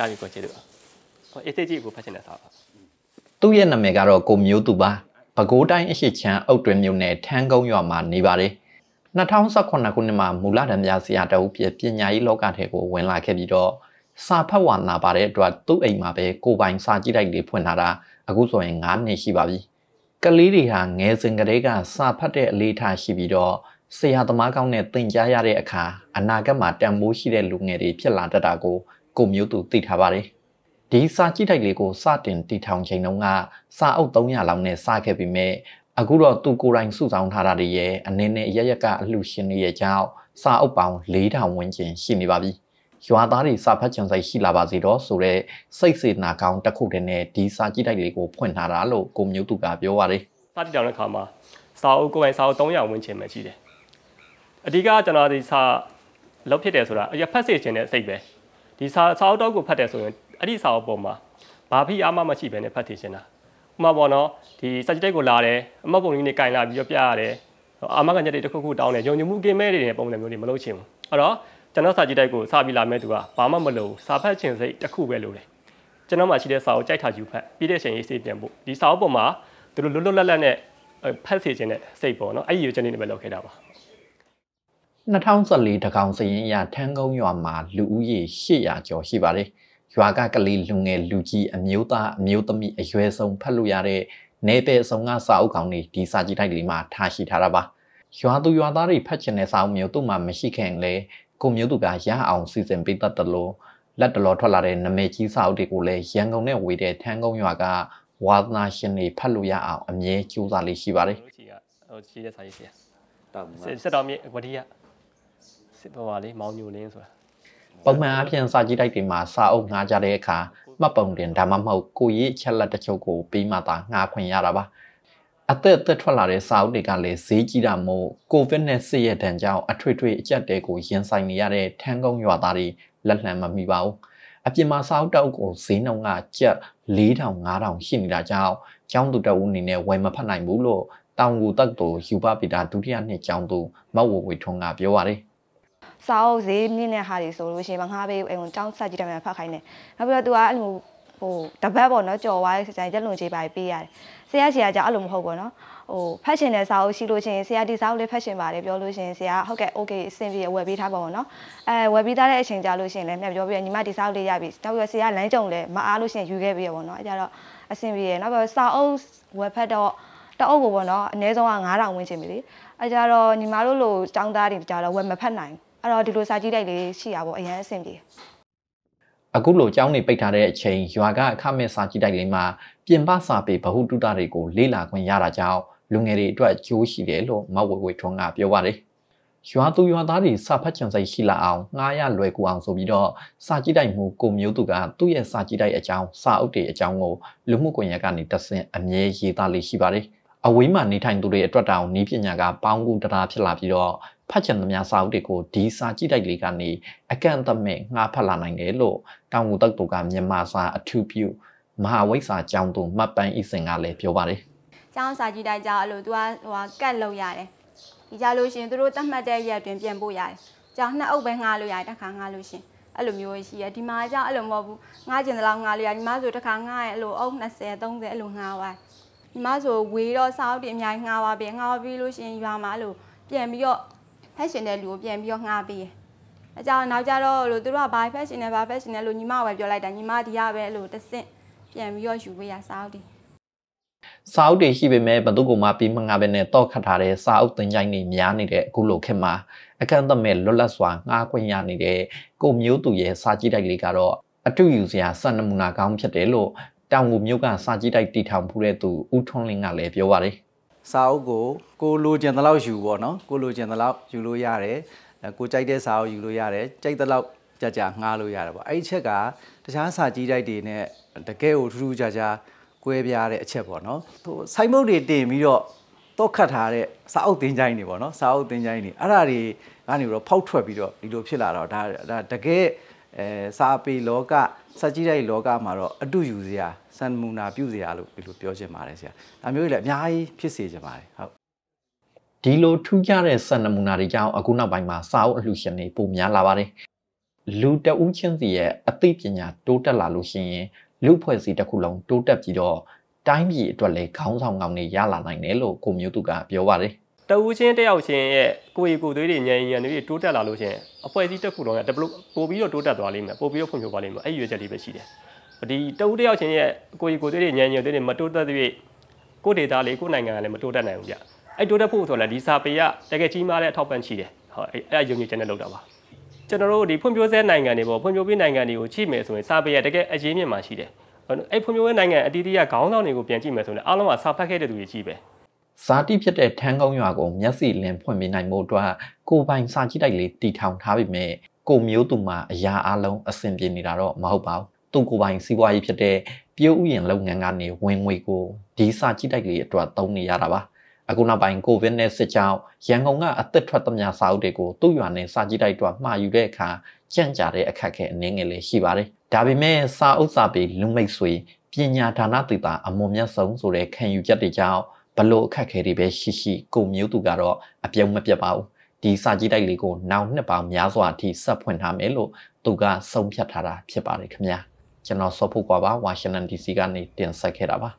ရပြီကိုကျေးဇူးပါဟောအေးသေးကြီးကိုဖတ်ချင်တဲ့စာပါသူ့ရဲ့နာမည်ကတော့ကိုမျိုးသူပါပဲခူးတိုင်းအရှိချမ်းအုတ်တွင်မြို့နယ်ထန်းကုန်းရွာမှာနေပါတယ်2018ခုနှစ်မှာမူလတံပြဆရာတအုပ်ပြပညာရေးလောကထဲကိုဝင်လာခဲ့ပြီးတော့စာဖတ်ဝါနာပါတဲ့အတွက်သူ့အိမ်မှာပဲကိုပိုင်စာကြည့်တိုက်လေးဖွင့်လာတာအခုဆိုရင်9နှစ်ရှိပါပြီကလေးတွေဟာငယ်စဉ်ကတည်းကစာဖတ်တဲ့အလေးထားရှိပြီးတော့ဆရာသမားကောင်းနဲ့သင်ကြားရတဲ့အခါအနာဂတ်မှာတန်ဖိုးရှိတဲ့လူငယ်တွေဖြစ်လာတတ်တာကိုကိုမျိုးသူသိထားပါတယ်။ဒီစာကြည့်တိုက်လေးကိုစတင်တည်ထောင်ချိန်တုန်းကစာအုပ်300လောက်နဲ့စခဲ့ပြီးမြဲအခုတော့သူကိုယ်တိုင်စုဆောင်ထားတာတွေရဲ့အနည်းနဲ့အရရကအလှရှင်တွေရဲ့ကြောင့်စာအုပ်ပေါင်း4000ဝန်းကျင် ရှိနေပါပြီ။ရွာသားတွေစာဖတ်ကြံဆိုင်ရှိလာပါစေတော့ဆိုတော့စိတ်စေနာကောင်းတစ်ခုတည်းနဲ့ဒီစာကြည့်တိုက်လေးကိုဖွင့်ထားတာလို့ကိုမျိုးသူကပြောပါတယ်။စတင်တောင်တဲ့ခါမှာစာအုပ်ကိုယ်ပိုင်စာအုပ်300ဝန်းကျင်ပဲရှိတယ်။အဓိကကျွန်တော်ဒီစာလောက်ဖြစ်တယ်ဆိုတာအရဖတ်စေခြင်းတဲ့စိတ်ပဲ။ဒီစာစာအုပ်တောက်ကိုဖတ်တယ်ဆိုရင်အဲ့ဒီစာအုပ်ပေါ်မှာဘာဖိအားမှမရှိဘဲနဲ့ဖတ်ထင်ရှင်တာဥမာပေါ့နော်ဒီ subject ကိုလာတယ်အမှတ်ပုံလေးနဲ့ကင်လာပြီးတော့ပြရတယ်အာမခံချက်တွေတစ်ခုခုတောင်းတယ်ယုံကြည်မှုကင်းမဲ့တွေနဲ့ပုံစံမျိုးတွေမလုပ်ချင်ဘူးအဲ့တော့ကျွန်တော်စာကြည့်တိုက်ကိုစပြီးလာမဲ့သူကဘာမှမလုပ်စာဖတ်ခြင်းစိတ်တစ်ခုပဲလိုတယ်ကျွန်တော်မှရှိတဲ့စာကိုကြိုက်တာယူဖတ်ပြီးတဲ့အချိန်ရေးစိတ်ပြန်ဖို့ဒီစာအုပ်ပေါ်မှာသူတို့လွတ်လွတ်လပ်လပ်နဲ့ဖတ်စေခြင်းနဲ့စိတ်ပေါ့နော်အဲ့ဒီရွေးချက်လေးတွေပဲလုပ်ခဲ့တာပါ2014တကောင်စရင်အရထန်းကုန်းရွာမှာလူဦးရေ800ကျော်ရှိပါတယ်။ရွာကကလေးလူငယ်လူကြီးအမျိုးသားအမျိုးသမီးအရွယ်ဆုံးဖတ်လို့ရတဲ့နေပယ်ဆောင်ကစာအုပ်ကောင်တွေဒီစာကြည့်တိုက်တွေမှာထားရှိထားတာပါ။ရွာသူရွာသားတွေဖတ်ချင်တဲ့စာအုပ်မျိုးသူ့မှာမရှိခင်လေကိုမျိုးသူကရအောင်စီစဉ်ပေးတတ်တယ်လို့လက်တလောထွက်လာတဲ့နမဲကြီးစာအုပ်တွေကိုလည်းရန်ကုန်နဲ့ဝေတဲ့ထန်းကုန်းရွာကဝါသနာရှင်တွေဖတ်လို့ရအောင်အမြဲကြိုးစားလေးရှိပါတယ်။ဟုတ်ရှိတဲ့စာရေးဆရာ။တော်မှာဆက်တော်မြေဝတိရ။စစ်ပါပါလေမောင်ညိုလင်းဆိုတာပုံမှန်အပြင်စာကြည့်တိုက်တွေမှာစာအုပ်ငားကြတဲ့အခါမှတ်ပုံတင်ဒါမှမဟုတ်ကိုရေးချက်လက်တစ်ချုပ်ကိုပြီးမှသာငားခွင့်ရတာပါအသက်အသက်ထွက်လာတဲ့စာအုပ်တွေကလည်းဈေးကြီးတာမို့ကိုဗစ်နဲ့ဆစ်ရဲ့ဒဏ်ကြောင့်အထွေထွေအကျပ်တဲကိုရင်ဆိုင်နေရတဲ့ထန်းကုန်းရွာသားတွေလက်လှမ်းမမိပါဘူးအပြင်မှာစာအုပ်တောက်ကိုဈေးနှုန်းကကျပ်4000 5000ရှိနေတာကြောင့်ကျောင်းသူတအုပ်အနေနဲ့ဝယ်မဖတ်နိုင်ဘူးလို့တောင်ကူတက်တူယူပပီတာဒုတိယနှစ်ကျောင်းသူမဝဝေထွန်းကပြောပါတယ်စာအုပ်ဈေးမြင့်တဲ့ဟာတွေဆိုလို့ရှိရင်မငါးပေးအောင်တောင်းဆက်ကြည့်တယ်မှာဖတ်ခိုင်းတယ်နောက်ပြီးတော့ तू ကအဲ့လိုဟိုတပတ်ပေါ့နော်ကြော်သွားတဲ့ဆရာကြီးတက်လွန်ချေပါပေးရတယ်ဆရာဆရာကြောင့်အဲ့လိုမဟုတ်ပေါ့နော်ဟိုဖတ်ရှင်တဲ့စာအုပ်ရှိလို့ရှိရင်ဆရာဒီစာအုပ်လေးဖတ်ရှင်ပါတယ်ပြောလို့ရှိရင်ဆရာဟုတ်ကဲ့ okay အဆင်ပြေဝယ်ပေးထားပါပေါ့နော်အဲဝယ်ပေးထားတဲ့အချိန်ကြာလို့ရှိရင်လည်းမျှပြောပြီးညီမဒီစာအုပ်လေးရပြီနောက်ပြီးတော့ဆရာလမ်းကြုံလည်းမအားလို့ရှိရင်ယူခဲ့ပေးရပေါ့နော်အဲကြတော့အဆင်ပြေရနောက်ပြီးတော့စာအုပ်ဝယ်ဖတ်တော့တအုပ်ကိုပေါ့နော်အနည်းဆုံးက9000ဝန်းကျင်ပြီလေအဲကြတော့ညီမတို့လိုចောင်းသားတွေကြတော့ဝယ်မဖတ်နိုင်ဘူးအဲ့တော့ဒီလိုစာကြည့်တိုက်လေးရှိတာပေါ့အရင်အဆင်ပြေအခုလိုကျောင်းနေပိတ်ထားတဲ့အချိန်ရွာကအခမဲ့စာကြည့်တိုက်တွေမှာပြင်ပစာပေဗဟုတုတတွေကိုလေ့လာခွင့်ရတာကြောင့်လူငယ်တွေအတွက်ကြိုးရှိတယ်လို့မဝေဝေထွန်းကပြောပါတယ်။ရွာသူရွာသားတွေစာဖတ်ချင်စိတ်ရှိလာအောင်ငှားရလွယ်ကူအောင်ဆိုပြီးတော့စာကြည့်တိုက်မှုကိုမျိုးသူကသူ့ရဲ့စာကြည့်တိုက်အကြောင်းစာအုပ်တွေအကြောင်းကိုလူမှုကွန်ရက်ကနေတက်ဆင့်အမြဲရေးသားလေးရှိပါတယ်။အဝေးမှာနေထိုင်သူတွေအတွက်တောင်ဤပညာကပေါင်းကူတရာဖြစ်လာပြီးတော့ဖတ်ချင်သမျှစာအုပ်တွေကိုဒီစာကြည့်တိုက်လေးကနေအကန့်အသတ်မဲ့ငှားဖတ်လာနိုင်တယ်လို့တောင်ငူတက်တူကမြန်မာစာအထူးပြုမဟာဝိစာကျောင်းသူမှတ်ပန်းဤစင်ကလည်းပြောပါတယ်။ကျောင်းစာကြည့်တိုက်ကြောင်းအဲ့လိုသူကဟိုကတ်လုံရတယ်။ဒီကြလို့ရှင်သူတို့တတ်မှတ်တဲ့ရက်တွင်ပြန်ပို့ရတယ်။ကျောင်းနှစ်အုပ်ပဲငှားလို့ရတယ်တစ်ခါငှားလို့ရှင်။အဲ့လိုမျိုးရှိရဒီမှာကြောင့်အဲ့လိုမဟုတ်ဘူးငှားကျင်တလောက်ငှားလို့ရဒီမှာဆိုတစ်ခါငှားရင်အဲ့လိုအုပ်20 30အဲ့လိုငှားသွားဒီမှာဆိုဝေးတော့စောက်တွေအများကြီးငှားသွားပြီငှားသွားပြီလို့ရှင်ရွာမှာအဲ့လိုပြန်ပြီးတော့က်ရှင်တဲ့လူကိုပြန်ပြီးတော့ငှားပေးတယ်အကြောင်းနောက်ကြတော့လို့သူတို့ကဘာ fashion နဲ့ဘာ fashion နဲ့လို့ညီမကပဲပြောလိုက်တာညီမဒီရပဲလို့တဆင့်ပြန်ပြီးတော့ယူပေးရစာအုပ်တွေစာအုပ်တွေရှိပေမဲ့ဘသူကမှပြီးမငါပဲနဲ့တော့ခတ်ထားတဲ့စာအုပ်သင်ချိုင်းတွေများနေတဲ့အခုလိုခေတ်မှာအခန့်အသမဲ့လွတ်လပ်စွာငှားခွင့်ရနေတဲ့ကိုမျိုးသူရဲ့စာကြည့်တိုက်လေးကတော့အတူယူစရာစံနမူနာကောင်းဖြစ်တယ်လို့တောင်ကိုမျိုးကစာကြည့်တိုက်တီထောင်ဖူးတဲ့သူဦးထွန်းလင်းကလည်းပြောပါတယ်။စာအုပ်ကိုကိုလိုချင်သလောက်ယူပေါ့နော်ကိုလိုချင်သလောက်ယူလို့ရတယ်ကိုကြိုက်တဲ့စာအုပ်ယူလို့ရတယ်ကြိုက်သလောက်ကြကြငှားလို့ရတယ်ပေါ့အဲ့ဒီချက်ကတခြားစာကြီးတိုက်တွေနဲ့တကယ်ကိုထူးထူးခြားခြားကွဲပြားတဲ့အချက်ပေါ့နော်ဟိုဆိုင်းမုတ်တွေတင်ပြီးတော့တော့ခတ်ထားတဲ့စာအုပ်တင်ကြိုင်းတွေပေါ့နော်စာအုပ်တင်ကြိုင်းတွေအဲ့ဒါတွေကနေပြီးတော့ဖောက်ထွက်ပြီးတော့ဒီလိုဖြစ်လာတော့ဒါဒါတကယ်အဲစာပေလောကစက်ကြီးတဲ့လောကမှာတော့အတူယူစရာစံမူနာပြုစရာလို့ဒီလိုပြောချင်ပါတယ်ဆရာ။ဒါမျိုးကြီးလည်းအများကြီးဖြစ်စေချင်ပါတယ်ဟုတ်။ဒီလိုထူးခြားတဲ့စံနမူနာတွေကြောင့်အခုနောက်ပိုင်းမှာစာအုပ်အလှူရှင်တွေပုံများလာပါတယ်။လူတဦးချင်းစီရဲ့အသိပညာတိုးတက်လာလို့ရှိရင်လူဖွဲ့စည်းတစ်ခုလုံးတိုးတက်ပြီးတော့တိုင်းပြည်အတွက်လည်းခေါင်းဆောင်ကောင်းတွေရလာနိုင်တယ်လို့ကိုမျိုးသူကပြောပါတယ်။တဦးချင်းတယောက်ချင်းရဲ့ကိုယ်ရည်ကိုယ်သွေးတွေညံညံတွေတိုးတက်လာလို့ချင်းအဖွဲ့အစည်းတစ်ခုလုံးက develop ပို့ပြီးတော့တိုးတက်သွားလိမ့်မယ်ပို့ပြီးတော့ဖွံ့ဖြိုးသွားလိမ့်မယ်အဲ့ဒီရွေးချက်လေးပဲရှိတယ်ဒီတဦးတယောက်ချင်းရဲ့ကိုယ်ရည်ကိုယ်သွေးတွေညံညံတွေမတိုးတက်သေးကိုယ်ဒေတာလေးကိုယ်နိုင်ငံကလည်းမတိုးတက်နိုင်ဘူးဗျအဲ့တိုးတက်ဖို့ဆိုတော့ဒီစာပေကတကယ်ကြီးမားတဲ့အထောက်ပံ့ရှိတယ်ဟုတ်အဲ့အဲ့ယုံကြည်ချက်နဲ့လုပ်တာပါကျွန်တော်တို့ဒီဖွံ့ဖြိုးဆဲနိုင်ငံတွေပေါ့ဖွံ့ဖြိုးပြီးနိုင်ငံတွေကိုကြည့်မယ်ဆိုရင်စာပေကတကယ်အရေးမြင့်မှရှိတယ်အဲ့ဖွံ့ဖြိုးတဲ့နိုင်ငံအတီးတီးကခေါင်းဆောင်တွေကိုပြန်ကြည့်မယ်ဆိုရင်အားလုံးကစာဖတ်ခဲ့တဲ့သူတွေကြီးပဲဇာတိဖြစ်တဲ့ထန်းကုန်းရွာကိုမျက်စိလင်းဖွင့်ပြနိုင်မှုအတွက်ကိုပိုင်စာကြည့်တိုက်လေးတီထောင်ထားပေမဲ့ကိုမျိုးသူမှာအရာအလုံးအဆင်ပြေနေတာတော့မဟုတ်ပါဘူးသူကိုပိုင်စီးပွားရေးဖြစ်တဲ့ပြိုးဥယျာဉ်လုပ်ငန်းကနေဝင်ငွေကိုဒီစာကြည့်တိုက်လေးအတွက်သုံးနေရတာပါအခုနောက်ပိုင်းကိုဗစ်နဲ့စစ်ကြောင်းရန်ကုန်ကအသက်ထွက်သမျှစာအုပ်တွေကိုသူ့ရွာနဲ့စာကြည့်တိုက်တွာမှာယူတဲ့အခါကြန့်ကြာတဲ့အခက်အခဲအနည်းငယ်လေးရှိပါတယ်။ဒါပေမဲ့စာအုပ်စာပေလူမိတ်ဆွေပညာဒါနသီတာအမွန်မြတ်ဆုံးဆိုတဲ့ခံယူချက်တွေကြောင့်ဘလို့အခက်ခဲတွေပဲရှိရှိကိုမျိုးသူကတော့အပြုံးမပြတ်ပါဘူးဒီစာကြည့်တိုက်လေးကိုနောက်နှစ်ပေါင်းများစွာအထိဆက်ဖွင့်ထားမယ်လို့သူကဆုံးဖြတ်ထားတာဖြစ်ပါတယ်ခင်ဗျာကျွန်တော်စောဖို့ကွာပါဝါရှင်တန် DC ကနေတင်ဆက်ခဲ့တာပါ